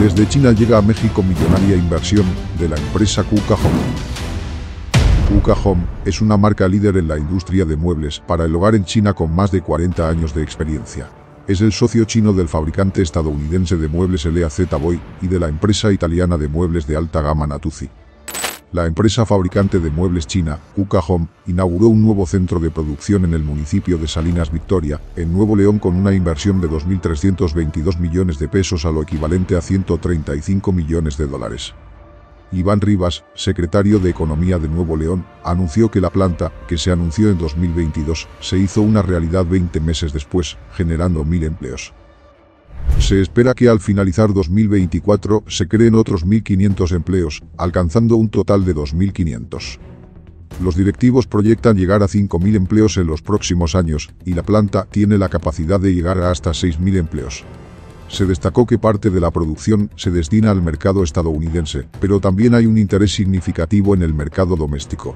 Desde China llega a México millonaria inversión de la empresa Kuka Home. Kuka Home es una marca líder en la industria de muebles para el hogar en China con más de 40 años de experiencia. Es el socio chino del fabricante estadounidense de muebles LAZ Boy y de la empresa italiana de muebles de alta gama Natuzzi la empresa fabricante de muebles china, Kuka Home, inauguró un nuevo centro de producción en el municipio de Salinas Victoria, en Nuevo León con una inversión de 2.322 millones de pesos a lo equivalente a 135 millones de dólares. Iván Rivas, secretario de Economía de Nuevo León, anunció que la planta, que se anunció en 2022, se hizo una realidad 20 meses después, generando 1.000 empleos. Se espera que al finalizar 2024 se creen otros 1.500 empleos, alcanzando un total de 2.500. Los directivos proyectan llegar a 5.000 empleos en los próximos años, y la planta tiene la capacidad de llegar a hasta 6.000 empleos. Se destacó que parte de la producción se destina al mercado estadounidense, pero también hay un interés significativo en el mercado doméstico.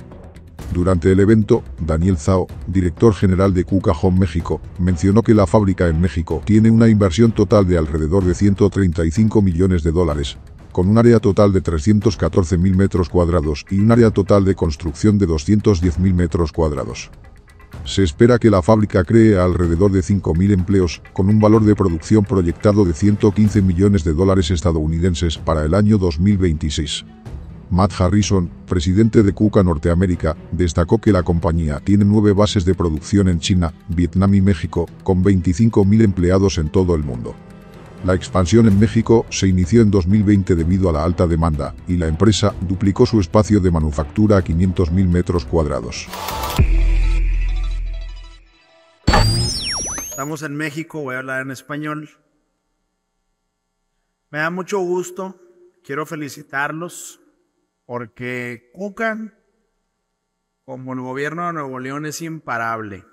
Durante el evento, Daniel Zao, director general de Cuca Home México, mencionó que la fábrica en México tiene una inversión total de alrededor de 135 millones de dólares, con un área total de 314.000 metros cuadrados y un área total de construcción de 210.000 metros cuadrados. Se espera que la fábrica cree alrededor de 5.000 empleos, con un valor de producción proyectado de 115 millones de dólares estadounidenses para el año 2026. Matt Harrison, presidente de Cuca Norteamérica, destacó que la compañía tiene nueve bases de producción en China, Vietnam y México, con 25.000 empleados en todo el mundo. La expansión en México se inició en 2020 debido a la alta demanda, y la empresa duplicó su espacio de manufactura a 500.000 metros cuadrados. Estamos en México, voy a hablar en español. Me da mucho gusto, quiero felicitarlos porque Cuca, como el gobierno de Nuevo León, es imparable.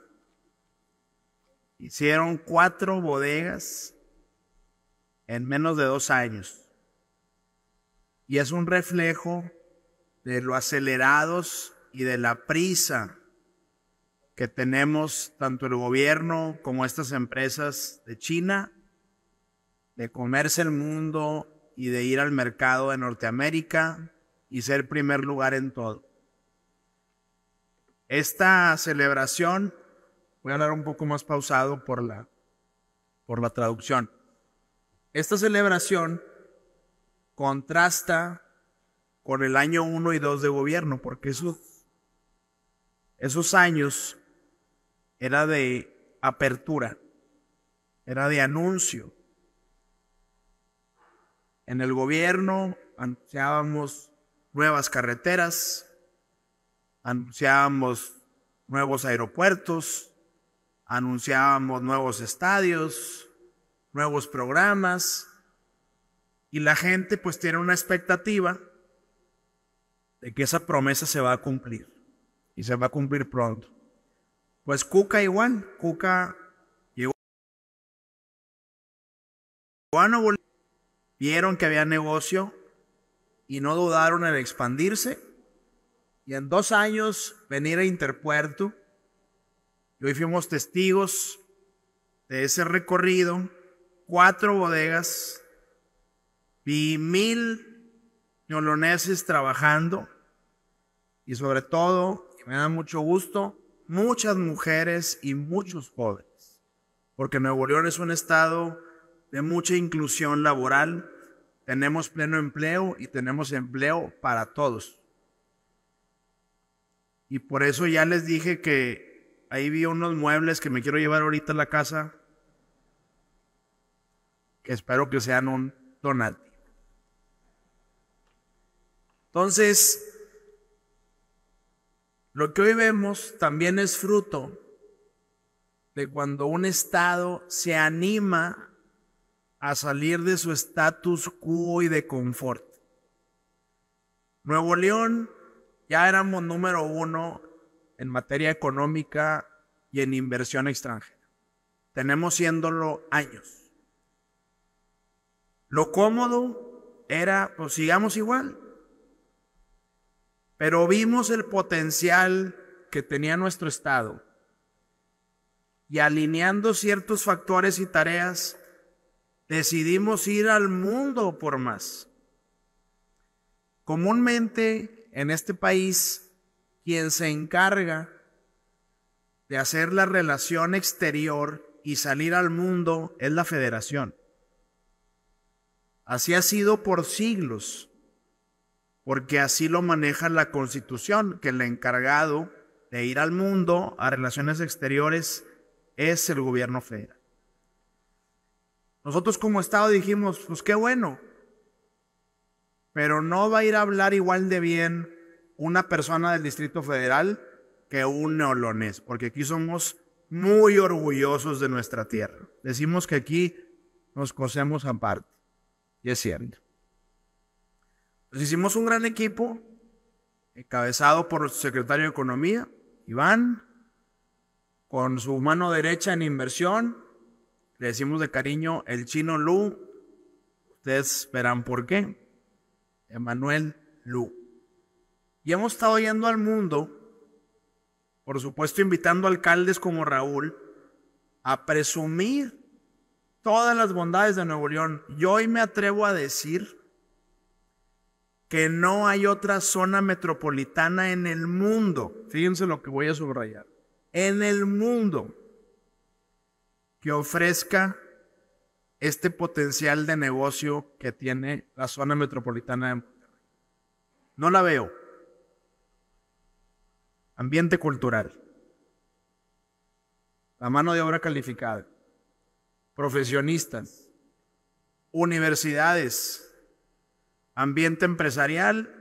Hicieron cuatro bodegas en menos de dos años. Y es un reflejo de lo acelerados y de la prisa que tenemos tanto el gobierno como estas empresas de China de comerse el mundo y de ir al mercado de Norteamérica y ser primer lugar en todo. Esta celebración, voy a hablar un poco más pausado por la, por la traducción. Esta celebración contrasta con el año 1 y 2 de gobierno, porque esos, esos años era de apertura, era de anuncio. En el gobierno anunciábamos nuevas carreteras, anunciábamos nuevos aeropuertos, anunciábamos nuevos estadios, nuevos programas, y la gente pues tiene una expectativa de que esa promesa se va a cumplir y se va a cumplir pronto. Pues Cuca igual, Cuca llegó vieron que había negocio y no dudaron en expandirse. Y en dos años venir a Interpuerto. Y hoy fuimos testigos de ese recorrido. Cuatro bodegas. Vi mil neoloneses trabajando. Y sobre todo, y me da mucho gusto, muchas mujeres y muchos jóvenes. Porque Nuevo León es un estado de mucha inclusión laboral tenemos pleno empleo y tenemos empleo para todos. Y por eso ya les dije que ahí vi unos muebles que me quiero llevar ahorita a la casa, que espero que sean un donati. Entonces, lo que hoy vemos también es fruto de cuando un Estado se anima a salir de su estatus quo y de confort. Nuevo León ya éramos número uno en materia económica y en inversión extranjera. Tenemos siéndolo años. Lo cómodo era, pues sigamos igual. Pero vimos el potencial que tenía nuestro Estado y alineando ciertos factores y tareas, decidimos ir al mundo por más. Comúnmente en este país, quien se encarga de hacer la relación exterior y salir al mundo es la federación. Así ha sido por siglos, porque así lo maneja la constitución, que el encargado de ir al mundo a relaciones exteriores es el gobierno federal. Nosotros como Estado dijimos, pues qué bueno, pero no va a ir a hablar igual de bien una persona del Distrito Federal que un neolonés, porque aquí somos muy orgullosos de nuestra tierra. Decimos que aquí nos cosemos aparte, y es cierto. hicimos un gran equipo, encabezado por nuestro secretario de Economía, Iván, con su mano derecha en inversión, le decimos de cariño el chino Lu. Ustedes verán por qué. Emanuel Lu. Y hemos estado yendo al mundo, por supuesto invitando alcaldes como Raúl a presumir todas las bondades de Nuevo León. Yo hoy me atrevo a decir que no hay otra zona metropolitana en el mundo. Fíjense lo que voy a subrayar. En el mundo que ofrezca este potencial de negocio que tiene la zona metropolitana de No la veo. Ambiente cultural. La mano de obra calificada. Profesionistas. Universidades. Ambiente empresarial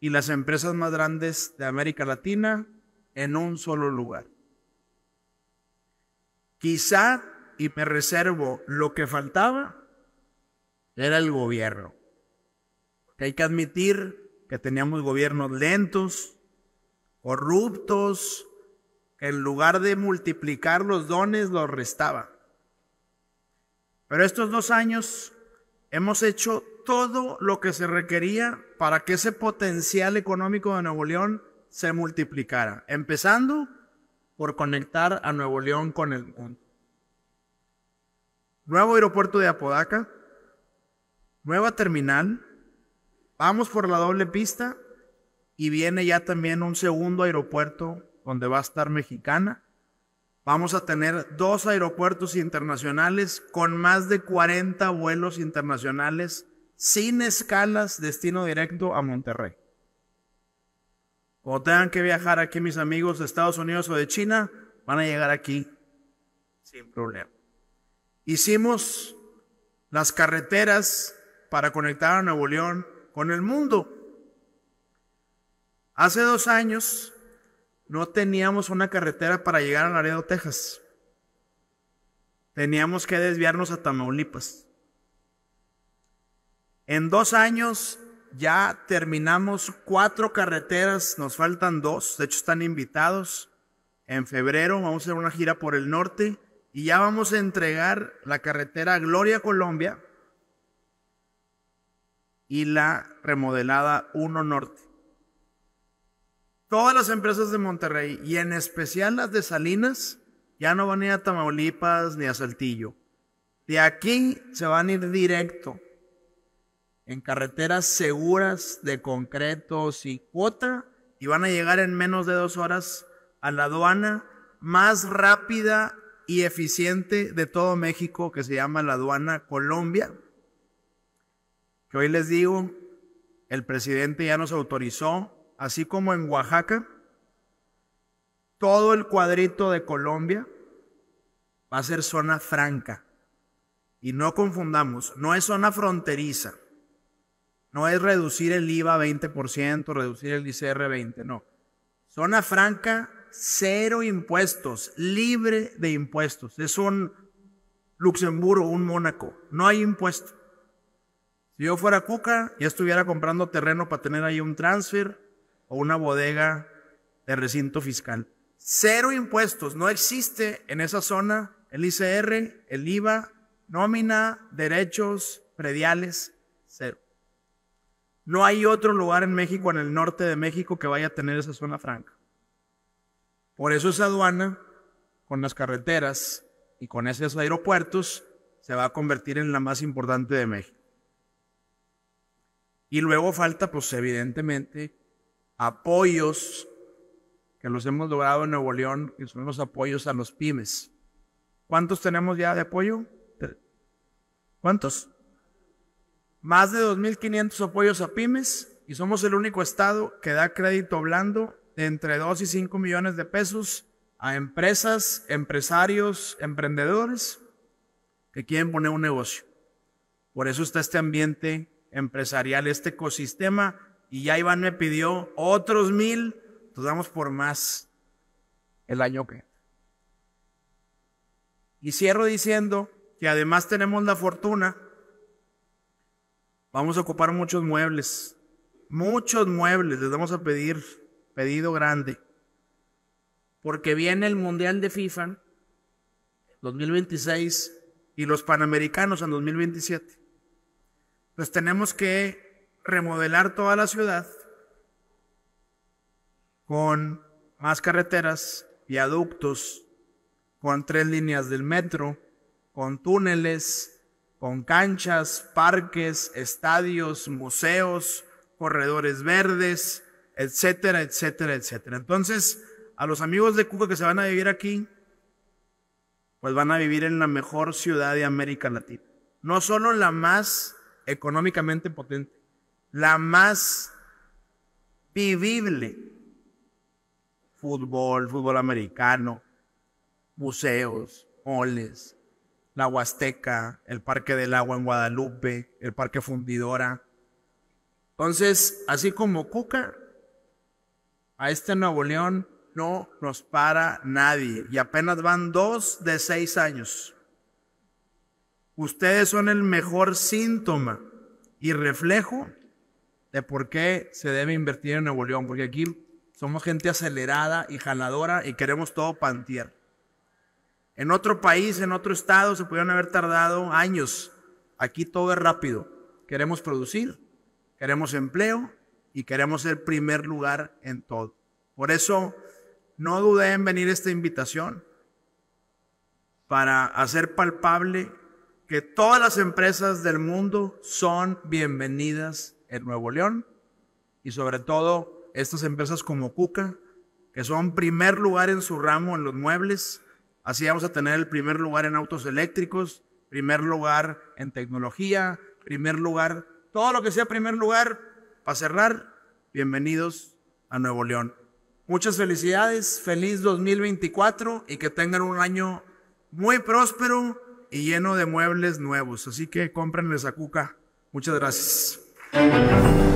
y las empresas más grandes de América Latina en un solo lugar. Quizá y me reservo lo que faltaba, era el gobierno. hay que admitir que teníamos gobiernos lentos, corruptos, en lugar de multiplicar los dones, los restaba. Pero estos dos años hemos hecho todo lo que se requería para que ese potencial económico de Nuevo León se multiplicara, empezando por conectar a Nuevo León con el mundo nuevo aeropuerto de Apodaca, nueva terminal, vamos por la doble pista y viene ya también un segundo aeropuerto donde va a estar Mexicana. Vamos a tener dos aeropuertos internacionales con más de 40 vuelos internacionales sin escalas, destino directo a Monterrey. Cuando tengan que viajar aquí mis amigos de Estados Unidos o de China, van a llegar aquí sin problema. Hicimos las carreteras para conectar a Nuevo León con el mundo. Hace dos años no teníamos una carretera para llegar a Laredo, Texas. Teníamos que desviarnos a Tamaulipas. En dos años ya terminamos cuatro carreteras, nos faltan dos, de hecho están invitados. En febrero vamos a hacer una gira por el norte y ya vamos a entregar la carretera Gloria Colombia y la remodelada 1 Norte. Todas las empresas de Monterrey y en especial las de Salinas ya no van a ir a Tamaulipas ni a Saltillo. De aquí se van a ir directo en carreteras seguras de concreto y cuota y van a llegar en menos de dos horas a la aduana más rápida y eficiente de todo México que se llama la aduana Colombia, que hoy les digo, el presidente ya nos autorizó, así como en Oaxaca, todo el cuadrito de Colombia va a ser zona franca. Y no confundamos, no es zona fronteriza, no es reducir el IVA 20%, reducir el ICR 20%, no. Zona franca cero impuestos, libre de impuestos. Es un Luxemburgo, un Mónaco, no hay impuesto. Si yo fuera Cuca, ya estuviera comprando terreno para tener ahí un transfer o una bodega de recinto fiscal. Cero impuestos, no existe en esa zona el ICR, el IVA, nómina, derechos prediales, cero. No hay otro lugar en México, en el norte de México, que vaya a tener esa zona franca. Por eso esa aduana, con las carreteras y con esos aeropuertos, se va a convertir en la más importante de México. Y luego falta, pues evidentemente, apoyos que los hemos logrado en Nuevo León, que son los apoyos a los pymes. ¿Cuántos tenemos ya de apoyo? ¿Cuántos? Más de 2.500 apoyos a pymes y somos el único estado que da crédito blando de entre 2 y 5 millones de pesos a empresas, empresarios, emprendedores que quieren poner un negocio. Por eso está este ambiente empresarial, este ecosistema. Y ya Iván me pidió otros mil, nos damos por más el año que. Y cierro diciendo que además tenemos la fortuna, vamos a ocupar muchos muebles, muchos muebles, les vamos a pedir pedido grande, porque viene el Mundial de FIFA 2026 y los Panamericanos en 2027. Pues tenemos que remodelar toda la ciudad con más carreteras, viaductos, con tres líneas del metro, con túneles, con canchas, parques, estadios, museos, corredores verdes, etcétera, etcétera, etcétera. Entonces, a los amigos de Cuca que se van a vivir aquí, pues van a vivir en la mejor ciudad de América Latina. No solo la más económicamente potente, la más vivible. Fútbol, fútbol americano, museos, moles, la Huasteca, el Parque del Agua en Guadalupe, el Parque Fundidora. Entonces, así como Cuca, a este Nuevo León no nos para nadie y apenas van dos de seis años. Ustedes son el mejor síntoma y reflejo de por qué se debe invertir en Nuevo León, porque aquí somos gente acelerada y jaladora y queremos todo pantear. En otro país, en otro estado, se pudieron haber tardado años. Aquí todo es rápido. Queremos producir, queremos empleo, y queremos ser primer lugar en todo. Por eso no dudé en venir esta invitación para hacer palpable que todas las empresas del mundo son bienvenidas en Nuevo León y sobre todo estas empresas como Cuca, que son primer lugar en su ramo en los muebles. Así vamos a tener el primer lugar en autos eléctricos, primer lugar en tecnología, primer lugar, todo lo que sea primer lugar, para cerrar, bienvenidos a Nuevo León. Muchas felicidades, feliz 2024 y que tengan un año muy próspero y lleno de muebles nuevos. Así que cómprenles a Cuca. Muchas gracias.